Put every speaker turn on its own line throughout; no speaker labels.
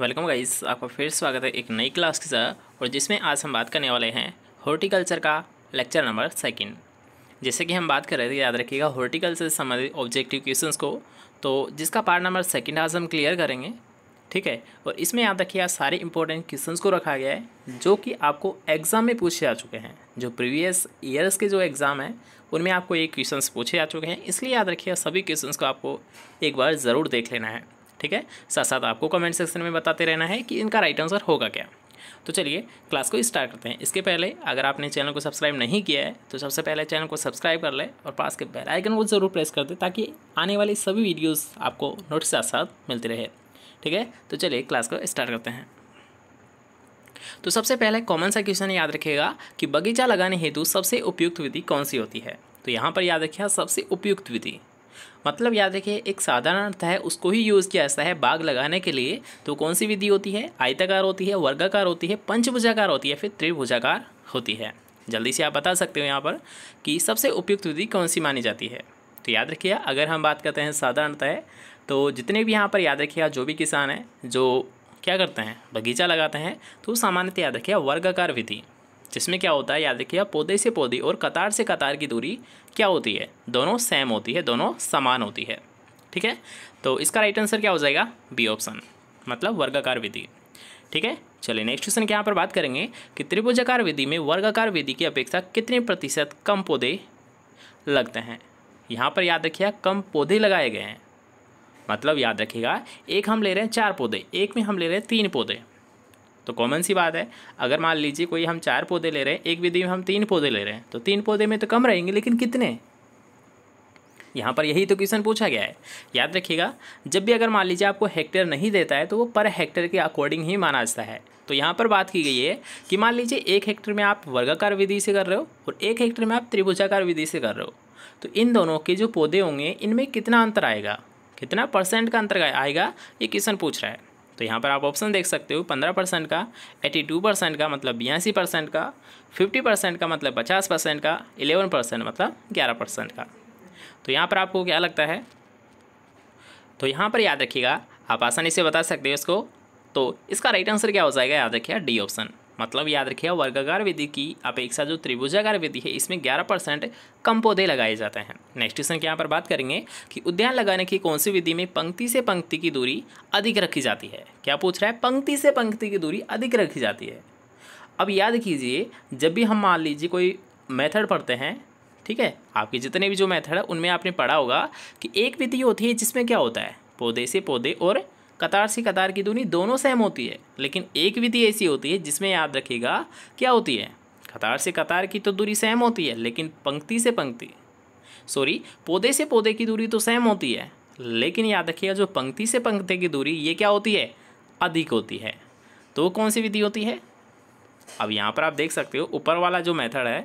welcome guys आपका फिर स्वागत है एक नई क्लास के साथ और जिसमें आज हम बात करने वाले हैं हॉर्टिकल्चर का लेक्चर नंबर सेकंड जैसे कि हम बात कर रहे थे याद रखिएगा हॉर्टिकल्चर से संबंधित ऑब्जेक्टिव क्वेश्चंस को तो जिसका पार्ट नंबर सेकंड आज हम क्लियर करेंगे ठीक है और इसमें याद रखिएगा सारे इंपॉर्टेंट क्वेश्चन को रखा गया है जो कि आपको एग्ज़ाम में पूछे जा चुके हैं जो प्रीवियस ईयर्स के जो एग्ज़ाम हैं उनमें आपको ये क्वेश्चन पूछे जा चुके हैं इसलिए याद रखिएगा सभी क्वेश्चन को आपको एक बार ज़रूर देख लेना है ठीक है साथ साथ आपको कमेंट सेक्शन में बताते रहना है कि इनका राइट आंसर होगा क्या तो चलिए क्लास को स्टार्ट करते हैं इसके पहले अगर आपने चैनल को सब्सक्राइब नहीं किया है तो सबसे पहले चैनल को सब्सक्राइब कर ले और पास के बेल आइकन को ज़रूर प्रेस कर दे ताकि आने वाली सभी वीडियोस आपको नोट साथ साथ मिलते रहे ठीक है तो चलिए क्लास को स्टार्ट करते हैं तो सबसे पहले कॉमन सा क्वेश्चन याद रखेगा कि बगीचा लगाने हेतु सबसे उपयुक्त विधि कौन सी होती है तो यहाँ पर याद रखिए सबसे उपयुक्त विधि मतलब याद रखिए एक साधारण अर्थ है उसको ही यूज़ किया जाता है बाग लगाने के लिए तो कौन सी विधि होती है आयताकार होती है वर्गाकार होती है पंचभुजाकार होती है फिर त्रिभुजाकार होती है जल्दी से आप बता सकते हो यहाँ पर कि सबसे उपयुक्त विधि कौन सी मानी जाती है तो याद रखिए अगर हम बात करते हैं साधारणतः तो जितने भी यहाँ पर याद रखिएगा जो भी किसान हैं जो क्या करते हैं बगीचा लगाते हैं तो सामान्यतः याद रखिए वर्गाकार विधि जिसमें क्या होता है याद रखिए पौधे से पौधे और कतार से कतार की दूरी क्या होती है दोनों सेम होती है दोनों समान होती है ठीक है तो इसका राइट आंसर क्या हो जाएगा बी ऑप्शन मतलब वर्गाकार विधि ठीक है चलिए नेक्स्ट क्वेश्चन की यहाँ पर बात करेंगे कि त्रिभुजाकार विधि में वर्गाकार विधि की अपेक्षा कितने प्रतिशत कम पौधे लगते हैं यहाँ पर याद रखिएगा कम पौधे लगाए गए हैं मतलब याद रखिएगा एक हम ले रहे हैं चार पौधे एक में हम ले रहे हैं तीन पौधे तो कॉमन सी बात है अगर मान लीजिए कोई हम चार पौधे ले रहे हैं एक विधि में हम तीन पौधे ले रहे हैं तो तीन पौधे में तो कम रहेंगे लेकिन कितने यहाँ पर यही तो क्वेश्चन पूछा गया है याद रखिएगा जब भी अगर मान लीजिए आपको हेक्टेयर नहीं देता है तो वो पर हेक्टेयर के अकॉर्डिंग ही माना जाता है तो यहाँ पर बात की गई है कि मान लीजिए एक हेक्टेयर में आप वर्गाकार विधि से कर रहे हो और एक हेक्टेयर में आप त्रिभुजाकार विधि से कर रहे हो तो इन दोनों के जो पौधे होंगे इनमें कितना अंतर आएगा कितना परसेंट का अंतर आएगा ये क्वेश्चन पूछ रहा है तो यहाँ पर आप ऑप्शन देख सकते हो पंद्रह परसेंट का एटी टू परसेंट का मतलब बयासी परसेंट का फिफ्टी परसेंट का मतलब पचास परसेंट का इलेवन परसेंट मतलब ग्यारह परसेंट का तो यहाँ पर आपको क्या लगता है तो यहाँ पर याद रखिएगा आप आसानी से बता सकते हो इसको तो इसका राइट आंसर क्या हो जाएगा याद रखिएगा डी ऑप्शन मतलब याद रखिए वर्गाकार विधि की अपेक्षा जो त्रिभुजाकार विधि है इसमें ग्यारह परसेंट कम पौधे लगाए जाते हैं नेक्स्ट क्वेश्चन यहाँ पर बात करेंगे कि उद्यान लगाने की कौन सी विधि में पंक्ति से पंक्ति की दूरी अधिक रखी जाती है क्या पूछ रहा है पंक्ति से पंक्ति की दूरी अधिक रखी जाती है अब याद कीजिए जब भी हम मान लीजिए कोई मेथड पढ़ते हैं ठीक है आपके जितने भी जो मेथड है उनमें आपने पढ़ा होगा कि एक विधि होती है जिसमें क्या होता है पौधे से पौधे और कतार से कतार की दूरी दोनों सेम होती है लेकिन एक विधि ऐसी होती है जिसमें याद रखिएगा क्या होती है कतार से कतार की तो दूरी सेम होती है लेकिन पंक्ति से पंक्ति सॉरी पौधे से पौधे की दूरी तो सेम होती है लेकिन याद रखिएगा जो पंक्ति से पंक्ति की दूरी ये क्या होती है अधिक होती है तो कौन सी विधि होती है अब यहाँ पर आप देख सकते हो ऊपर वाला जो मेथड है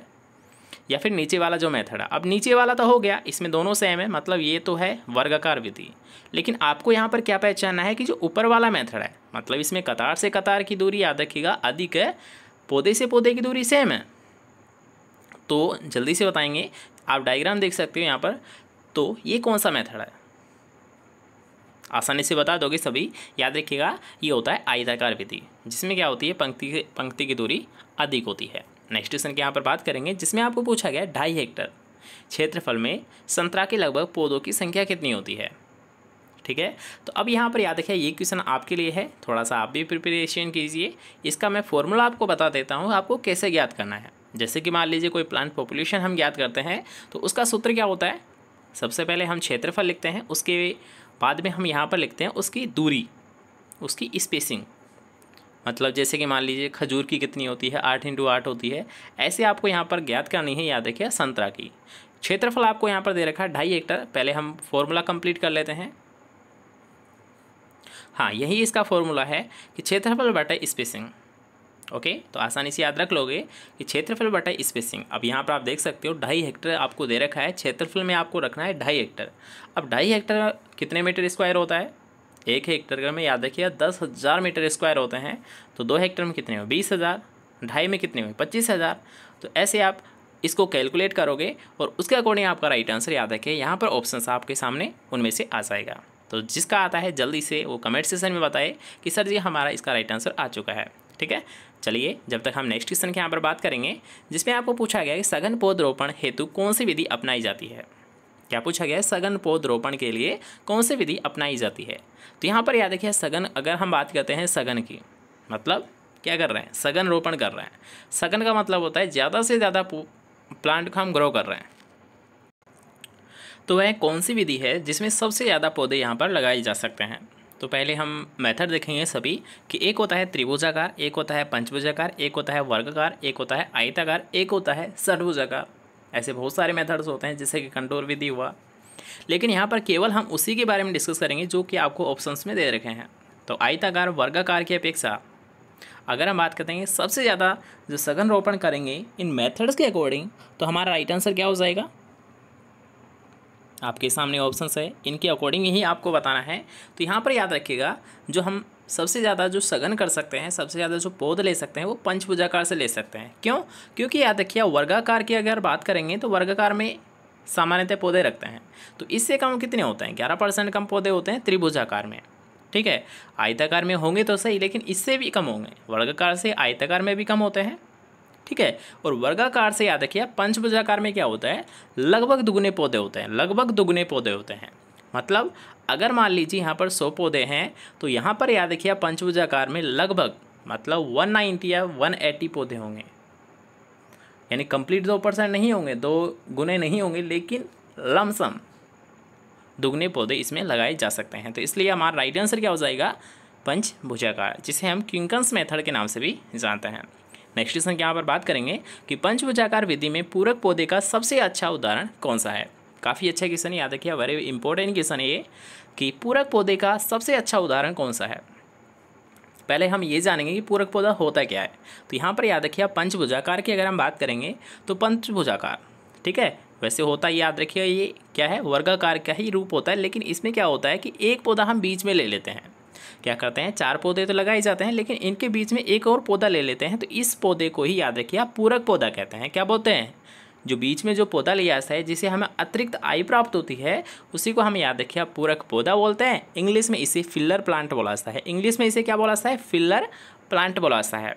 या फिर नीचे वाला जो मेथड है अब नीचे वाला तो हो गया इसमें दोनों सेम है मतलब ये तो है वर्गाकार विधि लेकिन आपको यहाँ पर क्या पहचानना है कि जो ऊपर वाला मेथड है मतलब इसमें कतार से कतार की दूरी याद रखिएगा अधिक है पौधे से पौधे की दूरी सेम है तो जल्दी से बताएंगे आप डायग्राम देख सकते हो यहाँ पर तो ये कौन सा मेथड है आसानी से बता दोगे सभी याद रखिएगा ये होता है आयताकार विधि जिसमें क्या होती है पंक्ति पंक्ति की दूरी अधिक होती है नेक्स्ट क्वेश्चन की यहाँ पर बात करेंगे जिसमें आपको पूछा गया ढाई हेक्टर क्षेत्रफल में संतरा के लगभग पौधों की संख्या कितनी होती है ठीक है तो अब यहाँ पर याद रखिए ये क्वेश्चन आपके लिए है थोड़ा सा आप भी प्रिपरेशन कीजिए इसका मैं फॉर्मूला आपको बता देता हूँ आपको कैसे ज्ञात करना है जैसे कि मान लीजिए कोई प्लांट पॉपुलेशन हम ज्ञात करते हैं तो उसका सूत्र क्या होता है सबसे पहले हम क्षेत्रफल लिखते हैं उसके बाद में हम यहाँ पर लिखते हैं उसकी दूरी उसकी स्पेसिंग मतलब जैसे कि मान लीजिए खजूर की कितनी होती है आठ इंटू आठ होती है ऐसे आपको यहाँ पर ज्ञात करनी है याद रखिए संतरा की क्षेत्रफल आपको यहाँ पर दे रखा है ढाई हेक्टर पहले हम फॉर्मूला कंप्लीट कर लेते हैं हाँ यही इसका फॉर्मूला है कि क्षेत्रफल बटा स्पेसिंग ओके तो आसानी से याद रख लोगे कि क्षेत्रफल बटे स्पेसिंग अब यहाँ पर आप देख सकते हो ढाई हेक्टर आपको दे रखा है क्षेत्रफल में आपको रखना है ढाई हेक्टर अब ढाई हेक्टर कितने मीटर स्क्वायर होता है एक हेक्टर में याद रखिए दस हज़ार मीटर स्क्वायर होते हैं तो दो हेक्टर में कितने हुए बीस हज़ार ढाई में कितने हुए पच्चीस हज़ार तो ऐसे आप इसको कैलकुलेट करोगे और उसके अकॉर्डिंग आपका राइट आंसर याद रखिए यहाँ पर ऑप्शन आपके सामने उनमें से आ जाएगा तो जिसका आता है जल्दी से वो कमेंट सेशन में बताए कि सर जी हमारा इसका राइट आंसर आ चुका है ठीक है चलिए जब तक हम नेक्स्ट क्वेश्चन के यहाँ पर बात करेंगे जिसमें आपको पूछा गया कि सघन पौधरोपण हेतु कौन सी विधि अपनाई जाती है क्या पूछा गया है सघन पौधरोपण के लिए कौन सी विधि अपनाई जाती है तो यहाँ पर याद रखिए सघन अगर हम बात करते हैं सघन की मतलब क्या कर रहे हैं सघन रोपण कर रहे हैं सघन का मतलब होता है ज़्यादा से ज़्यादा प्लांट को हम ग्रो कर रहे हैं तो वह कौन सी विधि है जिसमें सबसे ज़्यादा पौधे यहाँ पर लगाए जा सकते हैं तो पहले हम मेथड देखेंगे सभी कि एक होता है त्रिभुजाकार एक होता है पंचभुजाकार एक होता है वर्गाकार एक होता है आयताकार एक होता है षडभुजाकार ऐसे बहुत सारे मेथड्स होते हैं जैसे कि कंट्रोल विधि हुआ लेकिन यहाँ पर केवल हम उसी के बारे में डिस्कस करेंगे जो कि आपको ऑप्शंस में दे रखे हैं तो आयताकार वर्गाकार की अपेक्षा अगर हम बात करेंगे सबसे ज़्यादा जो सघन रोपण करेंगे इन मेथड्स के अकॉर्डिंग तो हमारा राइट आंसर क्या हो जाएगा आपके सामने ऑप्शंस है इनके अकॉर्डिंग ही आपको बताना है तो यहाँ पर याद रखिएगा जो हम सबसे ज़्यादा जो सघन कर सकते हैं सबसे ज़्यादा जो पौध ले सकते हैं वो पंचभुजाकार से ले सकते हैं क्यों क्योंकि याद रखिए वर्गाकार की अगर बात करेंगे तो वर्गाकार में सामान्यतः पौधे रखते हैं तो इससे कम कितने होते हैं ग्यारह परसेंट कम पौधे होते हैं त्रिभुजाकार में ठीक है आयताकार में होंगे तो सही लेकिन इससे भी कम होंगे वर्गाकार से आयताकार में भी कम होते हैं ठीक है और वर्गाकार से याद रखिए पंचभुजाकार में क्या होता है लगभग दुगुने पौधे होते हैं लगभग दुगुने पौधे होते हैं मतलब अगर मान लीजिए यहाँ पर सौ पौधे हैं तो यहाँ पर याद रखिए पंचभुजाकार में लगभग मतलब वन नाइन्टी या वन एटी पौधे होंगे यानी कंप्लीट दो परसेंट नहीं होंगे दो गुने नहीं होंगे लेकिन लमसम दुगने पौधे इसमें लगाए जा सकते हैं तो इसलिए हमारा राइट आंसर क्या हो जाएगा पंचभुजाकार जिसे हम क्विंकन्स मेथड के नाम से भी जानते हैं नेक्स्ट क्वेश्चन यहाँ पर बात करेंगे कि पंचभुजाकार विधि में पूरक पौधे का सबसे अच्छा उदाहरण कौन सा है काफ़ी अच्छा क्वेश्चन याद रखिए वेरी इंपॉर्टेंट क्वेश्चन ये कि पूरक पौधे का सबसे अच्छा उदाहरण कौन सा है पहले हम ये जानेंगे कि पूरक पौधा होता क्या है तो यहाँ पर याद रखिए पंचभुजाकार की अगर हम बात करेंगे तो पंचभुजाकार ठीक है वैसे होता है याद रखिए ये क्या है वर्गाकार का ही रूप होता है लेकिन इसमें क्या होता है कि एक पौधा हम बीच में ले लेते हैं क्या करते हैं चार पौधे तो लगाए जाते हैं लेकिन इनके बीच में एक और पौधा ले लेते हैं तो इस पौधे को ही याद रखिए आप पूरक पौधा कहते हैं क्या बोलते हैं जो बीच में जो पौधा ले जाता है जिसे हमें अतिरिक्त आयु प्राप्त होती है उसी को हम याद रखिए पूरक पौधा बोलते हैं इंग्लिश में इसे फिल्लर प्लांट बोला जाता है इंग्लिश में इसे क्या बोला जाता है फिल्लर प्लांट बोला जाता है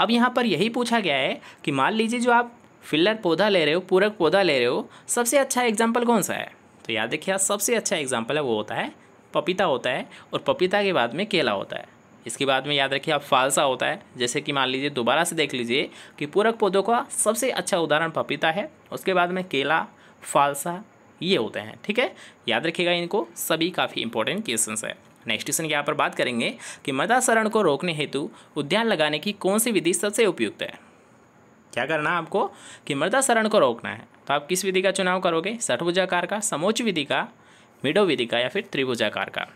अब यहाँ पर यही पूछा गया है कि मान लीजिए जो आप फिल्लर पौधा ले रहे हो पूरक पौधा ले रहे हो सबसे अच्छा एग्जाम्पल कौन सा है तो याद रखिए सबसे अच्छा एग्जाम्पल है वो होता है पपीता होता है और पपीता के बाद में केला होता है इसके बाद में याद रखिए आप फालसा होता है जैसे कि मान लीजिए दोबारा से देख लीजिए कि पूरक पौधों का सबसे अच्छा उदाहरण पपीता है उसके बाद में केला फालसा ये होते हैं ठीक है याद रखिएगा इनको सभी काफ़ी इंपॉर्टेंट क्वेश्चन है नेक्स्ट क्वेश्चन यहाँ पर बात करेंगे कि मदासरण को रोकने हेतु उद्यान लगाने की कौन सी विधि सबसे उपयुक्त है क्या करना है आपको कि मृदासरण को रोकना है तो आप किस विधि का चुनाव करोगे सठभुजाकार का समोच्च विधि का मिडो विधि का या फिर त्रिभुजाकार का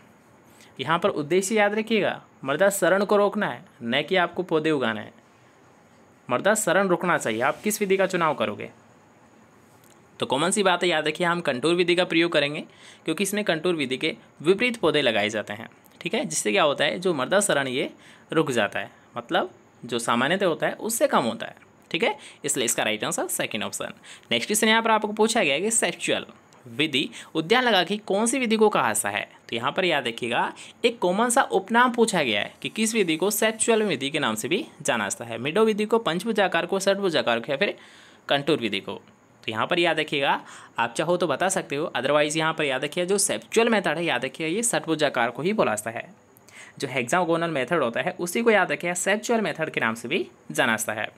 यहाँ पर उद्देश्य याद रखिएगा मृदा शरण को रोकना है न कि आपको पौधे उगाना है मृदा शरण रोकना चाहिए आप किस विधि का चुनाव करोगे तो कॉमन सी बात है याद रखिए हम कंटूर विधि का प्रयोग करेंगे क्योंकि इसमें कंटूर विधि के विपरीत पौधे लगाए जाते हैं ठीक है जिससे क्या होता है जो मृदा शरण ये रुक जाता है मतलब जो सामान्यतः होता है उससे कम होता है ठीक है इसलिए इसका right answer second option next question यहाँ पर आपको पूछा गया है कि सेक्चुअल विधि उद्यान लगा की कौन सी विधि को कहा सा है तो यहाँ पर याद रखिएगा एक कॉमन सा उपनाम पूछा गया है कि किस विधि को सेक्चुअल विधि के नाम से भी जाना जाता है मिडो विधि को पंचभुजाकार को षटभुजाकार को या फिर कंटूर विधि को तो यहाँ पर याद रखिएगा आप चाहो तो बता सकते हो अदरवाइज यहाँ पर याद रखिए जो सेक्चुअल मेथड है याद रखिए ये षटभुजाकार को ही बोला है जो हेक्सागोनल मेथड होता है उसी को याद रखिए सेक्चुअल मेथड के नाम से भी जाना जाता है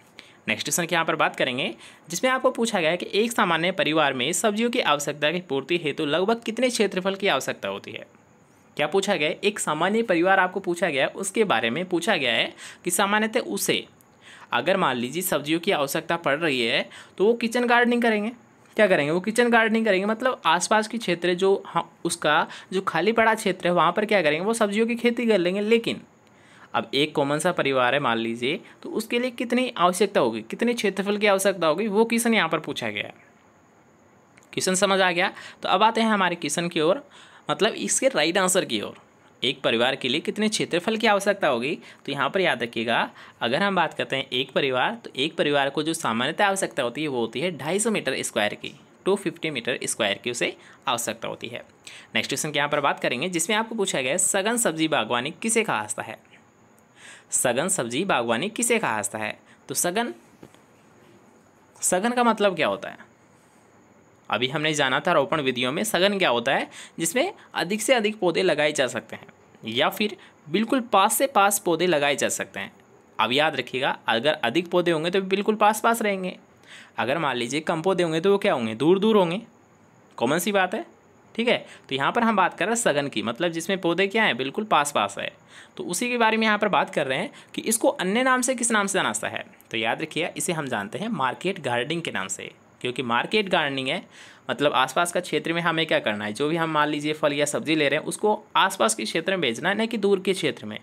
नेक्स्ट क्वेश्चन की यहाँ पर बात करेंगे जिसमें आपको पूछा गया है कि एक सामान्य परिवार में सब्जियों की आवश्यकता की पूर्ति हेतु तो लगभग कितने क्षेत्रफल की आवश्यकता होती है क्या पूछा गया है एक सामान्य परिवार आपको पूछा गया है उसके बारे में पूछा गया है कि सामान्यतः उसे अगर मान लीजिए सब्जियों की आवश्यकता पड़ रही है तो वो किचन गार्डनिंग करेंगे क्या करेंगे वो किचन गार्डनिंग करेंगे मतलब आसपास की क्षेत्र जो हाँ उसका जो खाली पड़ा क्षेत्र है वहाँ पर क्या करेंगे वो सब्जियों की खेती कर लेंगे लेकिन अब एक कॉमन सा परिवार है मान लीजिए तो उसके लिए कितनी आवश्यकता होगी कितने क्षेत्रफल की आवश्यकता होगी वो क्वेश्चन यहाँ पर पूछा गया है क्वेश्चन समझ आ गया तो अब आते हैं हमारे क्वेश्चन की ओर मतलब इसके राइट आंसर की ओर एक परिवार के लिए कितने क्षेत्रफल की आवश्यकता होगी तो यहाँ पर याद रखिएगा अगर हम बात करते हैं एक परिवार तो एक परिवार को जो सामान्यतः आवश्यकता होती है वो होती है ढाई सौ मीटर स्क्वायर की टू फिफ्टी मीटर स्क्वायर की उसे आवश्यकता होती है नेक्स्ट क्वेश्चन की यहाँ पर बात करेंगे जिसमें आपको पूछा गया है सघन सब्जी बागवानी किसे कहा जाता है सघन सब्जी बागवानी किसे कहा जाता है तो सघन सघन का मतलब क्या होता है अभी हमने जाना था रोपण विधियों में सघन क्या होता है जिसमें अधिक से अधिक पौधे लगाए जा सकते हैं या फिर बिल्कुल पास से पास पौधे लगाए जा सकते हैं अब याद रखिएगा अगर अधिक पौधे होंगे तो बिल्कुल पास पास रहेंगे अगर मान लीजिए कम पौधे होंगे तो वो क्या होंगे दूर दूर होंगे कॉमन सी बात है ठीक है तो यहाँ पर हम बात कर रहे हैं सघन की मतलब जिसमें पौधे क्या हैं बिल्कुल पास पास है तो उसी के बारे में यहाँ पर बात कर रहे हैं कि इसको अन्य नाम से किस नाम से जाना है तो याद रखिए इसे हम जानते हैं मार्केट गार्डनिंग के नाम से क्योंकि मार्केट गार्डनिंग है मतलब आसपास का क्षेत्र में हमें क्या करना है जो भी हम मान लीजिए फल या सब्जी ले रहे हैं उसको आसपास के क्षेत्र में बेचना है ना कि दूर के क्षेत्र में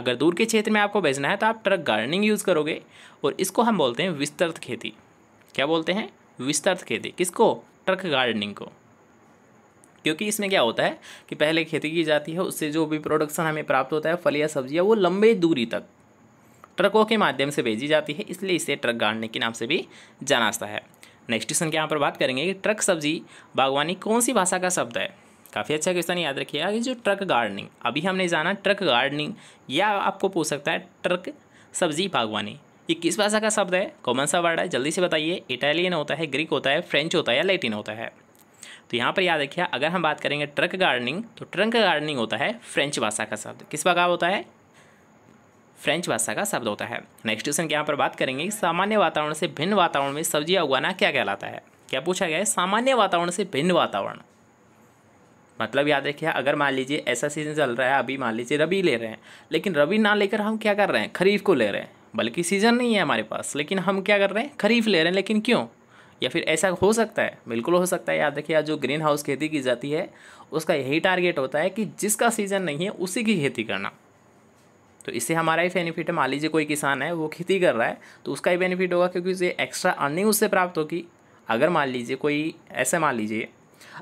अगर दूर के क्षेत्र में आपको बेचना है तो आप ट्रक गार्डनिंग यूज़ करोगे और इसको हम बोलते हैं विस्तृत खेती क्या बोलते हैं विस्तृत खेती किसको ट्रक गार्डनिंग को क्योंकि इसमें क्या होता है कि पहले खेती की जाती है उससे जो भी प्रोडक्शन हमें प्राप्त होता है फल या सब्जियाँ वो लंबे दूरी तक ट्रकों के माध्यम से भेजी जाती है इसलिए इसे ट्रक गाड़ने के नाम से भी जाना जाता है नेक्स्ट क्वेश्चन के यहाँ पर बात करेंगे कि ट्रक सब्जी बागवानी कौन सी भाषा का शब्द है काफ़ी अच्छा क्वेश्चन याद रखिएगा कि जो ट्रक गार्डनिंग अभी हमने जाना ट्रक गार्डनिंग या आपको पूछ सकता है ट्रक सब्जी बागवानी ये किस भाषा का शब्द है कॉमन सा वर्ड है जल्दी से बताइए इटालियन होता है ग्रीक होता है फ्रेंच होता है या लैटिन होता है तो यहाँ पर याद रखिए अगर हम बात करेंगे ट्रक गार्डनिंग तो ट्रंक गार्डनिंग होता है फ्रेंच भाषा का शब्द किस प्रकार होता है फ्रेंच भाषा का शब्द होता है नेक्स्ट क्वेश्चन की यहाँ पर बात करेंगे कि सामान्य वातावरण से भिन्न वातावरण में सब्जियाँ उगाना क्या कहलाता है क्या पूछा गया है सामान्य वातावरण से भिन्न वातावरण मतलब याद रखिए अगर मान लीजिए ऐसा सीजन चल रहा है अभी मान लीजिए रबी ले रहे हैं लेकिन रबी ना लेकर हम क्या कर रहे हैं खरीफ को ले रहे हैं बल्कि सीज़न नहीं है हमारे पास लेकिन हम क्या कर रहे हैं खरीफ ले रहे हैं लेकिन क्यों या फिर ऐसा हो सकता है बिल्कुल हो सकता है याद रखिए आज जो ग्रीन हाउस खेती की जाती है उसका यही टारगेट होता है कि जिसका सीज़न नहीं है उसी की खेती करना तो इससे हमारा ही बेनिफिट है मान लीजिए कोई किसान है वो खेती कर रहा है तो उसका ही बेनिफिट होगा क्योंकि उसे एक्स्ट्रा अर्निंग उससे प्राप्त होगी अगर मान लीजिए कोई ऐसे मान लीजिए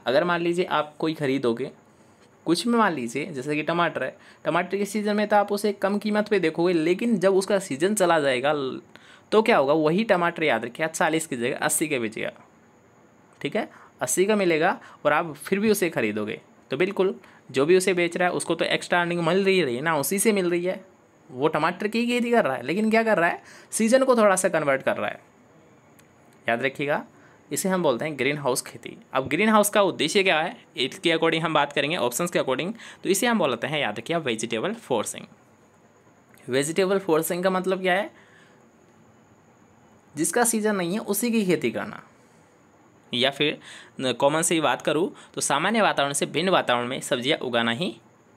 अगर मान लीजिए आप कोई ख़रीदोगे कुछ में मान लीजिए जैसे कि टमाटर है टमाटर के सीज़न में तो आप उसे कम कीमत पे देखोगे लेकिन जब उसका सीज़न चला जाएगा तो क्या होगा वही टमाटर याद रखिए आप चालीस की जगह अस्सी के बेचिएगा ठीक है अस्सी का मिलेगा और आप फिर भी उसे खरीदोगे तो बिल्कुल जो भी उसे बेच रहा है उसको तो एक्स्ट्रा अर्निंग मिल रही है ना उसी से मिल रही है वो टमाटर की खेती कर रहा है लेकिन क्या कर रहा है सीजन को थोड़ा सा कन्वर्ट कर रहा है याद रखिएगा इसे हम बोलते हैं ग्रीन हाउस खेती अब ग्रीन हाउस का उद्देश्य क्या है इसके अकॉर्डिंग हम बात करेंगे ऑप्शंस के अकॉर्डिंग तो इसे हम बोलते हैं याद रखिए वेजिटेबल फोर्सिंग वेजिटेबल फोर्सिंग का मतलब क्या है जिसका सीज़न नहीं है उसी की खेती करना या फिर कॉमन से ही बात करूँ तो सामान्य वातावरण से भिन्न वातावरण में सब्जियाँ उगाना ही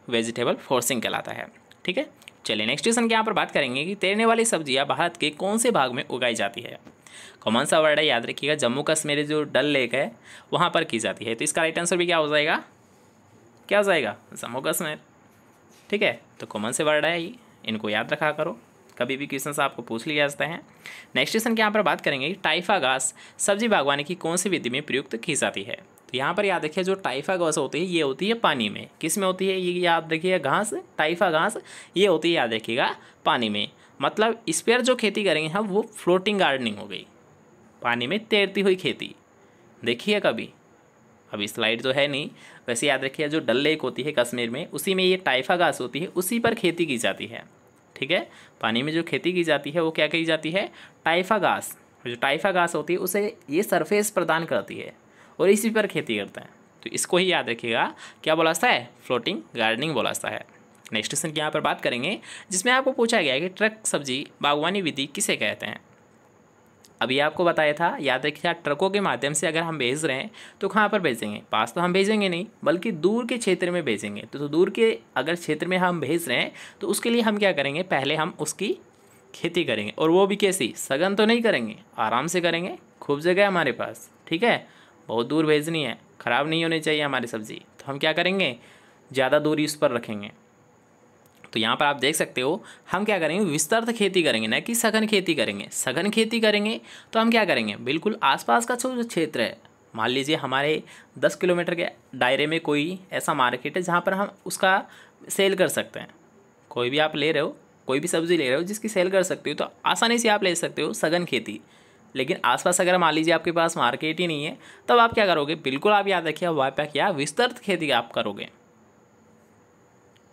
वेजिटेबल फोर्सिंग कहलाता है ठीक है चलिए नेक्स्ट क्वेश्चन के यहाँ पर बात करेंगे कि तैरने वाली सब्जियाँ भारत के कौन से भाग में उगाई जाती है कॉमन सा वर्ड है याद रखिएगा जम्मू कश्मीर जो डल लेक है वहाँ पर की जाती है तो इसका राइट आंसर भी क्या हो जाएगा क्या हो जाएगा जम्मू कश्मीर ठीक है तो कॉमन से वर्ड है ये इनको याद रखा करो कभी भी क्वेश्चन आपको पूछ लिया जाता है नेक्स्ट क्वेश्चन की यहाँ पर बात करेंगे टाइफा घास सब्जी बागवानी की कौन सी विधि में प्रयुक्त की जाती है तो यहाँ पर याद रखिए जो टाइफा घास होती है ये होती है पानी में किस में होती है ये याद रखिए घास टाइफा घास ये होती है याद रखिएगा पानी में मतलब इस पर जो खेती करेंगे हम वो फ्लोटिंग गार्डनिंग हो गई पानी में तैरती हुई खेती देखिए कभी अभी स्लाइड जो तो है नहीं वैसे याद रखिए जो डल लेक होती है कश्मीर में उसी में ये टाइफा घास होती है उसी पर खेती की जाती है ठीक है पानी में जो खेती की जाती है वो क्या की जाती है टाइफा घास जो टाइफा घास होती है उसे ये सरफेस प्रदान करती है और इसी पर खेती करते हैं तो इसको ही याद रखिएगा क्या बोला है फ्लोटिंग गार्डनिंग बोला है नेक्स्ट क्वेश्चन की यहाँ पर बात करेंगे जिसमें आपको पूछा गया है कि ट्रक सब्जी बागवानी विधि किसे कहते हैं अभी आपको बताया था याद रखिए ट्रकों के माध्यम से अगर हम भेज रहे हैं तो कहाँ पर भेजेंगे पास तो हम भेजेंगे नहीं बल्कि दूर के क्षेत्र में भेजेंगे तो, तो दूर के अगर क्षेत्र में हम भेज रहे हैं तो उसके लिए हम क्या करेंगे पहले हम उसकी खेती करेंगे और वो भी कैसी सघन तो नहीं करेंगे आराम से करेंगे खूब जगह हमारे पास ठीक है बहुत दूर भेजनी है ख़राब नहीं होनी चाहिए हमारी सब्ज़ी तो हम क्या करेंगे ज़्यादा दूरी उस पर रखेंगे तो यहाँ पर आप देख सकते हो हम क्या करेंगे विस्तृत खेती करेंगे न कि सघन खेती करेंगे सघन खेती करेंगे तो हम क्या करेंगे बिल्कुल आसपास का जो क्षेत्र है मान लीजिए हमारे दस किलोमीटर के दायरे में कोई ऐसा मार्केट है जहाँ पर हम उसका सेल कर सकते हैं कोई भी आप ले रहे हो कोई भी सब्ज़ी ले रहे हो जिसकी सेल कर सकते हो तो आसानी से आप ले सकते हो सघन खेती लेकिन आसपास अगर मान लीजिए आपके पास मार्केट ही नहीं है तब आप क्या करोगे बिल्कुल आप याद रखिए वापैक या विस्तृत खेती आप करोगे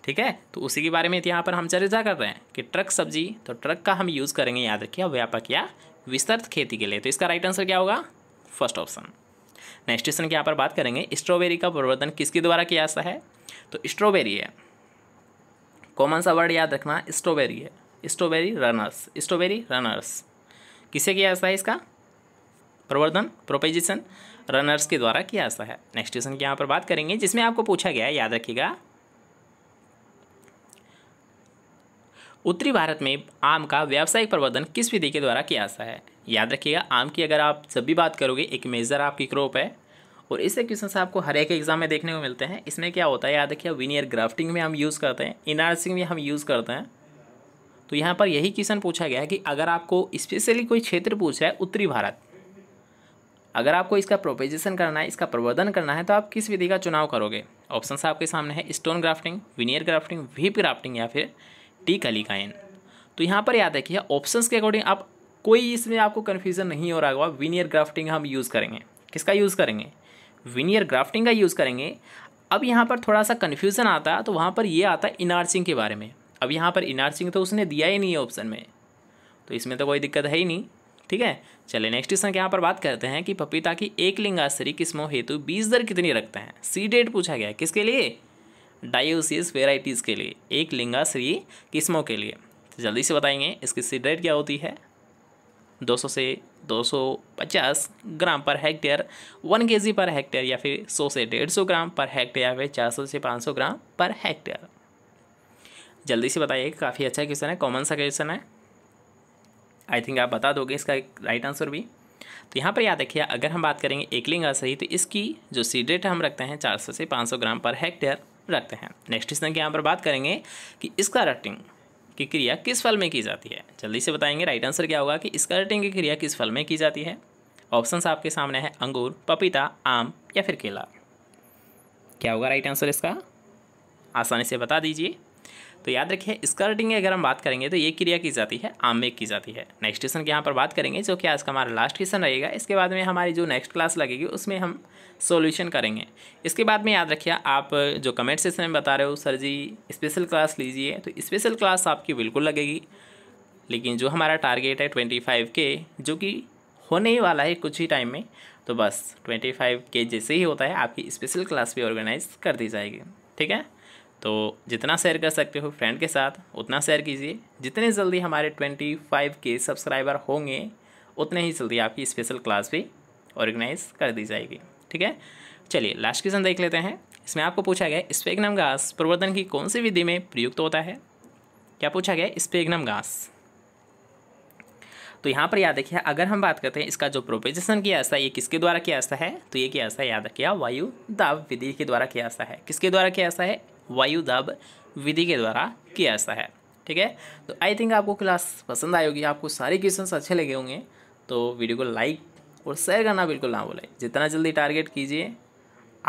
ठीक है तो उसी के बारे में तो यहाँ पर हम चर्चा कर रहे हैं कि ट्रक सब्जी तो ट्रक का हम यूज़ करेंगे याद रखिए व्यापक या विस्तृत खेती के लिए तो इसका राइट आंसर क्या होगा फर्स्ट ऑप्शन नेक्स्ट क्वेश्चन की यहाँ पर बात करेंगे स्ट्रॉबेरी का प्रवर्धन किसके द्वारा किया जाता है तो स्ट्रॉबेरी है कॉमन सा वर्ड याद रखना स्ट्रॉबेरी है स्ट्रॉबेरी रनर्स स्ट्रॉबेरी रनर्स किसे किया जाता है इसका प्रवर्धन प्रोपोजिशन रनर्स के द्वारा किया जाता है नेक्स्ट क्वेश्चन की यहाँ पर बात करेंगे जिसमें आपको पूछा गया है याद रखिएगा उत्तरी भारत में आम का व्यावसायिक प्रवर्धन किस विधि के द्वारा किया जाता है याद रखिएगा आम की अगर आप जब भी बात करोगे एक मेज़र आपकी क्रॉप है और इससे क्वेश्चन आपको हर एक एग्जाम में देखने को मिलते हैं इसमें क्या होता है याद रखिए विनियर ग्राफ्टिंग में हम यूज़ करते हैं इनारसिंग में हम यूज़ करते हैं तो यहाँ पर यही क्वेश्चन पूछा गया है कि अगर आपको स्पेशली कोई क्षेत्र पूछा है उत्तरी भारत अगर आपको इसका प्रोपेजेशन करना है इसका प्रवर्धन करना है तो आप किस विधि का चुनाव करोगे ऑप्शन आपके सामने है stone grafting veneer grafting whip grafting या फिर टी कलिकाइन तो यहाँ पर याद रखिए ऑप्शन के अकॉर्डिंग आप कोई इसमें आपको कन्फ्यूज़न नहीं हो रहा होगा विनियर ग्राफ्टिंग हम यूज़ करेंगे किसका यूज़ करेंगे विनियर ग्राफ्टिंग का यूज़ करेंगे अब यहाँ पर थोड़ा सा कन्फ्यूज़न आता है तो वहाँ पर ये आता है इनार्चिंग के बारे में अब यहाँ पर इनार्चिंग तो उसने दिया ही नहीं है ऑप्शन में तो इसमें तो कोई दिक्कत है ही नहीं ठीक है चले नेक्स्ट क्वेश्चन यहाँ पर बात करते हैं कि पपीता की एक लिंगाश्री किस्मों हेतु बीज दर कितनी रखते हैं सी डेट पूछा गया किसके लिए डायोसिस वेराइटीज़ के लिए एक लिंगा किस्मों के लिए जल्दी से बताएंगे इसकी सीड रेट क्या होती है 200 से 250 ग्राम per hectare 1 KG per hectare या फिर 100 से 150 ग्राम पर हेक्टेयर या फिर 400 से 500 ग्राम पर हेक्टेयर जल्दी से बताइए काफ़ी अच्छा क्वेश्चन है कॉमन सा क्वेश्चन है आई थिंक आप बता दोगे इसका राइट आंसर भी तो यहाँ पर याद रखिए अगर हम बात करेंगे एकलिंग आसरी तो इसकी जो सीड रेट हम रखते हैं 400 से 500 ग्राम पर हेक्टेयर रखते हैं नेक्स्ट की यहाँ पर बात करेंगे कि इसका रटिंग की क्रिया किस फल में की जाती है जल्दी से बताएंगे राइट आंसर क्या होगा कि इसका रटिंग की क्रिया किस फल में की जाती है ऑप्शन आपके सामने है अंगूर पपीता आम या फिर केला क्या होगा राइट आंसर इसका आसानी से बता दीजिए तो याद रखिए स्कर्टिंग अगर हम बात करेंगे तो ये क्रिया की जाती है आम में की जाती है नेक्स्ट क्वेश्चन की यहाँ पर बात करेंगे जो कि आज का हमारा लास्ट क्वेश्चन रहेगा इसके बाद में हमारी जो नेक्स्ट क्लास लगेगी उसमें हम सोल्यूशन करेंगे इसके बाद में याद रखिए आप जो कमेंट सेक्शन में बता रहे हो सर जी स्पेशल क्लास लीजिए तो स्पेशल क्लास आपकी बिल्कुल लगेगी लेकिन जो हमारा टारगेट है ट्वेंटी फाइव के जो कि होने ही वाला है कुछ ही टाइम में तो बस ट्वेंटी फाइव के जैसे ही होता है आपकी स्पेशल क्लास भी ऑर्गेनाइज कर दी जाएगी ठीक है तो जितना शेयर कर सकते हो फ्रेंड के साथ उतना शेयर कीजिए जितने जल्दी हमारे ट्वेंटी फाइव के सब्सक्राइबर होंगे उतने ही जल्दी आपकी स्पेशल क्लास भी ऑर्गेनाइज कर दी जाएगी ठीक है चलिए लास्ट क्वेश्चन देख लेते हैं इसमें आपको पूछा गया स्पेगनम घास प्रवर्धन की कौन सी विधि में प्रयुक्त होता है क्या पूछा गया स्पेगनम घास तो यहाँ पर याद रखिए अगर हम बात करते हैं इसका जो प्रोपेजेशन किया जाता है ये किसके द्वारा किया जाता है तो ये किया जाता है याद रखिए वायु दाब विधि के द्वारा किया जाता है किसके द्वारा किया जाता है वायु दाब विधि के द्वारा किया जाता है ठीक है तो आई थिंक आपको क्लास पसंद आई होगी आपको सारे क्वेश्चन अच्छे लगे होंगे तो वीडियो को लाइक और शेयर करना बिल्कुल ना बोले जितना जल्दी टारगेट कीजिए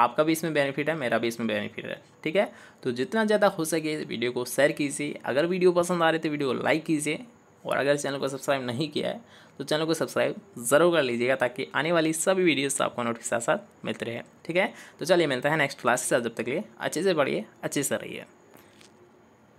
आपका भी इसमें बेनिफिट है मेरा भी इसमें बेनिफिट है ठीक है तो जितना ज़्यादा हो सके वीडियो को शेयर कीजिए अगर वीडियो पसंद आ रही तो वीडियो को लाइक कीजिए और अगर चैनल को सब्सक्राइब नहीं किया है तो चैनल को सब्सक्राइब ज़रूर कर लीजिएगा ताकि आने वाली सभी वीडियोस आपको नोट के साथ साथ मिलते रहे ठीक है तो चलिए मिलता है नेक्स्ट क्लास साथ जब तक लिए अच्छे से पढ़िए अच्छे से रहिए